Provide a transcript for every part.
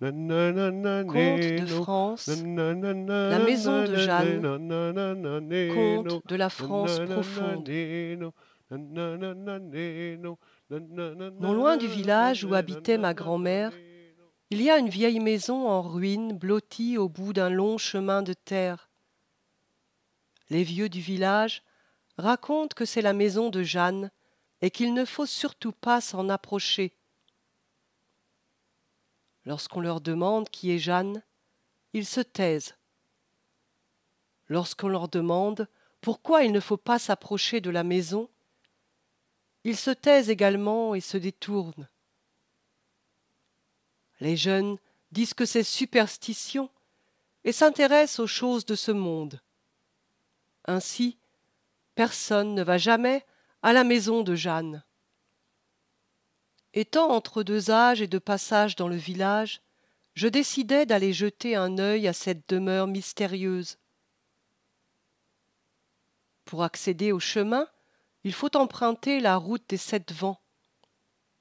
Comte de France, la maison de Jeanne, comte de la France profonde. Non loin du village où habitait ma grand-mère, il y a une vieille maison en ruine blottie au bout d'un long chemin de terre. Les vieux du village racontent que c'est la maison de Jeanne et qu'il ne faut surtout pas s'en approcher Lorsqu'on leur demande qui est Jeanne, ils se taisent. Lorsqu'on leur demande pourquoi il ne faut pas s'approcher de la maison, ils se taisent également et se détournent. Les jeunes disent que c'est superstition et s'intéressent aux choses de ce monde. Ainsi, personne ne va jamais à la maison de Jeanne. Étant entre deux âges et de passages dans le village, je décidai d'aller jeter un œil à cette demeure mystérieuse. Pour accéder au chemin, il faut emprunter la route des sept vents.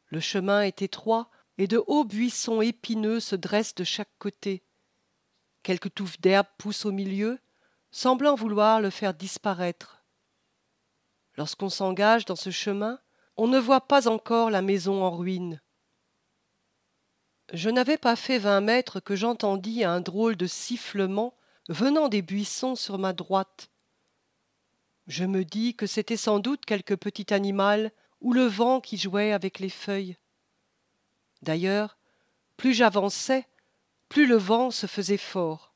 Le chemin est étroit et de hauts buissons épineux se dressent de chaque côté. Quelques touffes d'herbe poussent au milieu, semblant vouloir le faire disparaître. Lorsqu'on s'engage dans ce chemin, on ne voit pas encore la maison en ruine. Je n'avais pas fait vingt mètres que j'entendis un drôle de sifflement venant des buissons sur ma droite. Je me dis que c'était sans doute quelque petit animal ou le vent qui jouait avec les feuilles. D'ailleurs, plus j'avançais, plus le vent se faisait fort.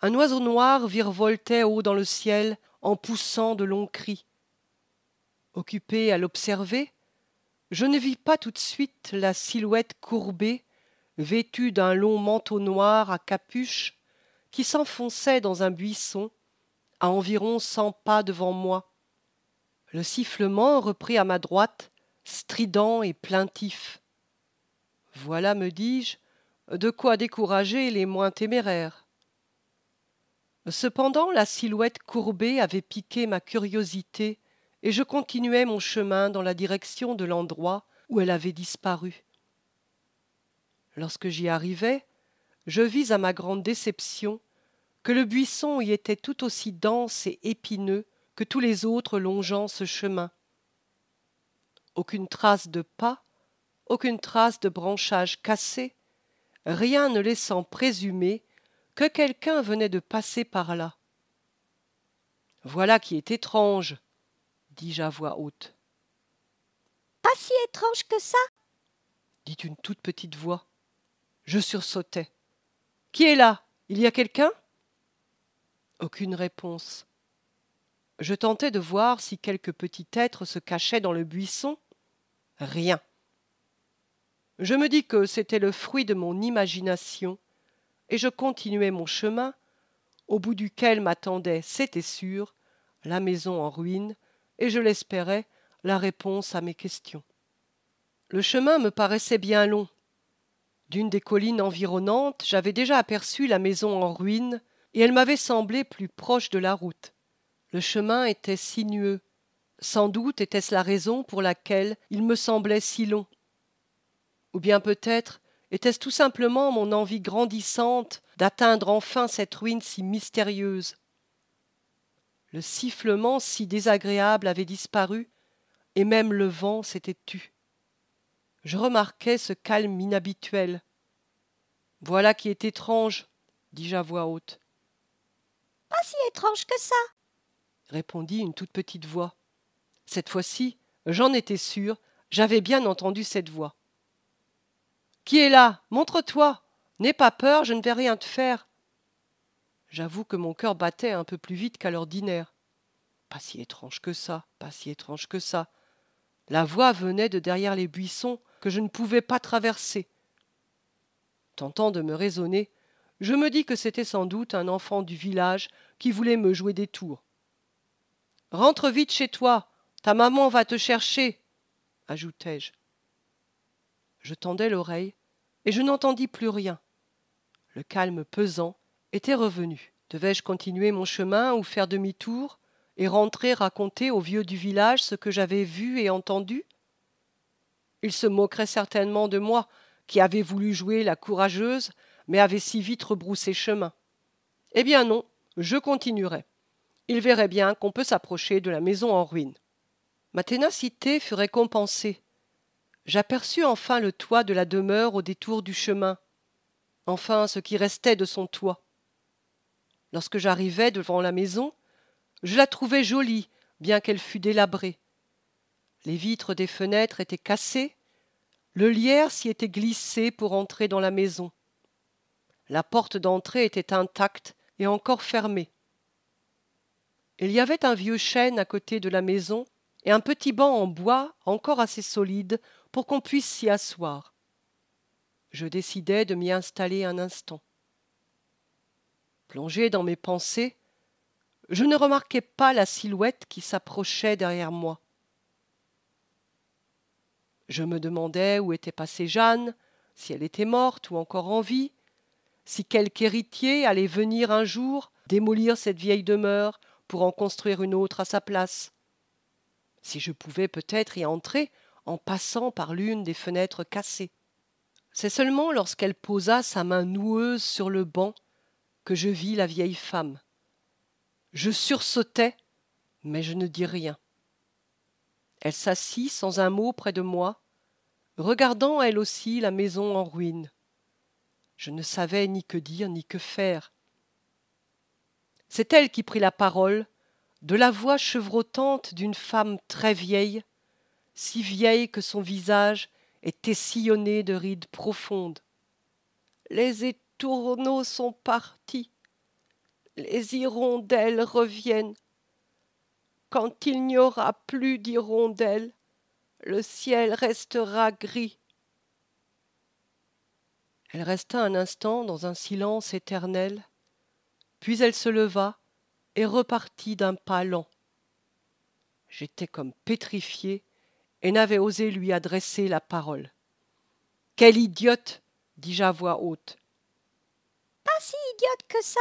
Un oiseau noir virevoltait haut dans le ciel en poussant de longs cris occupé à l'observer, je ne vis pas tout de suite la silhouette courbée, vêtue d'un long manteau noir à capuche, qui s'enfonçait dans un buisson, à environ cent pas devant moi. Le sifflement reprit à ma droite, strident et plaintif. Voilà, me dis-je, de quoi décourager les moins téméraires. Cependant, la silhouette courbée avait piqué ma curiosité et je continuai mon chemin dans la direction de l'endroit où elle avait disparu. Lorsque j'y arrivai, je vis à ma grande déception que le buisson y était tout aussi dense et épineux que tous les autres longeant ce chemin. Aucune trace de pas, aucune trace de branchage cassé, rien ne laissant présumer que quelqu'un venait de passer par là. Voilà qui est étrange, dis-je à voix haute. Pas si étrange que ça dit une toute petite voix. Je sursautai. Qui est là Il y a quelqu'un Aucune réponse. Je tentai de voir si quelque petit être se cachait dans le buisson. Rien. Je me dis que c'était le fruit de mon imagination, et je continuai mon chemin, au bout duquel m'attendait, c'était sûr, la maison en ruine, et je l'espérais, la réponse à mes questions. Le chemin me paraissait bien long. D'une des collines environnantes, j'avais déjà aperçu la maison en ruine, et elle m'avait semblé plus proche de la route. Le chemin était sinueux. Sans doute était-ce la raison pour laquelle il me semblait si long. Ou bien peut-être était-ce tout simplement mon envie grandissante d'atteindre enfin cette ruine si mystérieuse, le sifflement si désagréable avait disparu, et même le vent s'était tu. Je remarquai ce calme inhabituel. Voilà qui est étrange, dis-je à voix haute. Pas si étrange que ça, répondit une toute petite voix. Cette fois-ci, j'en étais sûr, j'avais bien entendu cette voix. Qui est là Montre-toi N'aie pas peur, je ne vais rien te faire. J'avoue que mon cœur battait un peu plus vite qu'à l'ordinaire. Pas si étrange que ça, pas si étrange que ça. La voix venait de derrière les buissons que je ne pouvais pas traverser. Tentant de me raisonner, je me dis que c'était sans doute un enfant du village qui voulait me jouer des tours. Rentre vite chez toi, ta maman va te chercher, ajoutai-je. Je tendais l'oreille et je n'entendis plus rien. Le calme pesant était revenu. Devais-je continuer mon chemin ou faire demi-tour et rentrer raconter aux vieux du village ce que j'avais vu et entendu Ils se moqueraient certainement de moi, qui avais voulu jouer la courageuse, mais avait si vite rebroussé chemin. Eh bien non, je continuerai. Il verrait bien qu'on peut s'approcher de la maison en ruine. Ma ténacité fut récompensée. J'aperçus enfin le toit de la demeure au détour du chemin. Enfin, ce qui restait de son toit. Lorsque j'arrivais devant la maison, je la trouvais jolie, bien qu'elle fût délabrée. Les vitres des fenêtres étaient cassées, le lierre s'y était glissé pour entrer dans la maison. La porte d'entrée était intacte et encore fermée. Il y avait un vieux chêne à côté de la maison et un petit banc en bois encore assez solide pour qu'on puisse s'y asseoir. Je décidai de m'y installer un instant. Plongé dans mes pensées, je ne remarquais pas la silhouette qui s'approchait derrière moi. Je me demandais où était passée Jeanne, si elle était morte ou encore en vie, si quelque héritier allait venir un jour démolir cette vieille demeure pour en construire une autre à sa place. Si je pouvais peut-être y entrer en passant par l'une des fenêtres cassées. C'est seulement lorsqu'elle posa sa main noueuse sur le banc je vis la vieille femme. Je sursautais, mais je ne dis rien. Elle s'assit sans un mot près de moi, regardant elle aussi la maison en ruine. Je ne savais ni que dire ni que faire. C'est elle qui prit la parole, de la voix chevrotante d'une femme très vieille, si vieille que son visage était sillonné de rides profondes. Les tourneaux sont partis, les hirondelles reviennent. Quand il n'y aura plus d'hirondelles, le ciel restera gris. Elle resta un instant dans un silence éternel, puis elle se leva et repartit d'un pas lent. J'étais comme pétrifié et n'avais osé lui adresser la parole. Quelle idiote dis-je à voix haute si idiote que ça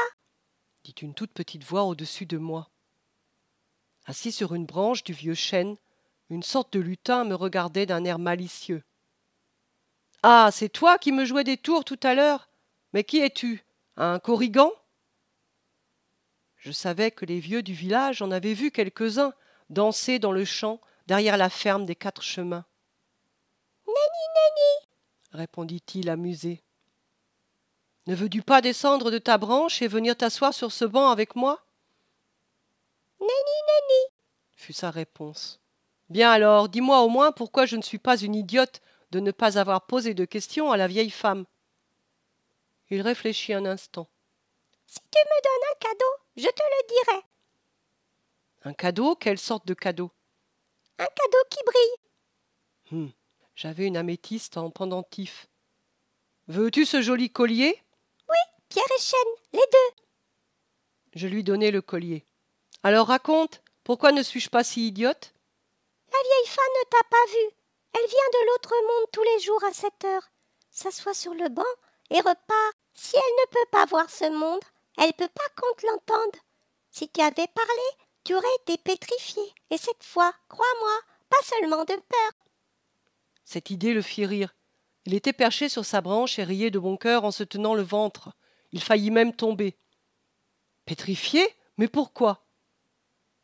dit une toute petite voix au-dessus de moi. Assis sur une branche du vieux chêne, une sorte de lutin me regardait d'un air malicieux. Ah, c'est toi qui me jouais des tours tout à l'heure Mais qui es-tu Un corrigan Je savais que les vieux du village en avaient vu quelques-uns danser dans le champ derrière la ferme des quatre chemins. Nani, nani répondit-il amusé. Ne veux-tu pas descendre de ta branche et venir t'asseoir sur ce banc avec moi Nani, nani fut sa réponse. Bien alors, dis-moi au moins pourquoi je ne suis pas une idiote de ne pas avoir posé de questions à la vieille femme. Il réfléchit un instant. Si tu me donnes un cadeau, je te le dirai. Un cadeau Quelle sorte de cadeau Un cadeau qui brille. Hum, j'avais une améthyste en pendentif. Veux-tu ce joli collier Pierre et Chêne, les deux. Je lui donnai le collier. Alors raconte, pourquoi ne suis-je pas si idiote La vieille femme ne t'a pas vue. Elle vient de l'autre monde tous les jours à cette heure. S'assoit sur le banc et repart. Si elle ne peut pas voir ce monde, elle peut pas qu'on l'entendre. Si tu avais parlé, tu aurais été pétrifié. Et cette fois, crois-moi, pas seulement de peur. Cette idée le fit rire. Il était perché sur sa branche et riait de bon cœur en se tenant le ventre. Il faillit même tomber. Pétrifié Mais pourquoi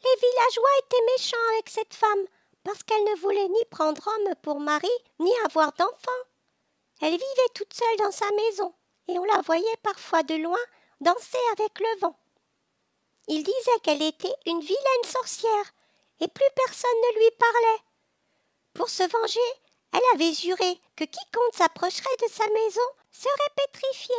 Les villageois étaient méchants avec cette femme, parce qu'elle ne voulait ni prendre homme pour mari, ni avoir d'enfants. Elle vivait toute seule dans sa maison, et on la voyait parfois de loin danser avec le vent. Il disait qu'elle était une vilaine sorcière, et plus personne ne lui parlait. Pour se venger, elle avait juré que quiconque s'approcherait de sa maison serait pétrifié.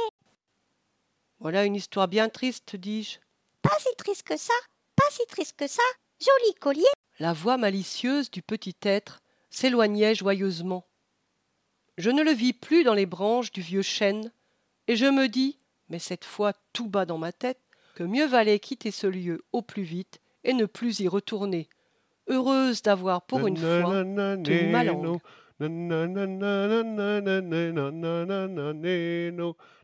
Voilà une histoire bien triste, dis-je. Pas si triste que ça, pas si triste que ça, joli collier. La voix malicieuse du petit être s'éloignait joyeusement. Je ne le vis plus dans les branches du vieux chêne, et je me dis, mais cette fois tout bas dans ma tête, que mieux valait quitter ce lieu au plus vite et ne plus y retourner, heureuse d'avoir pour une fois tenu ma langue.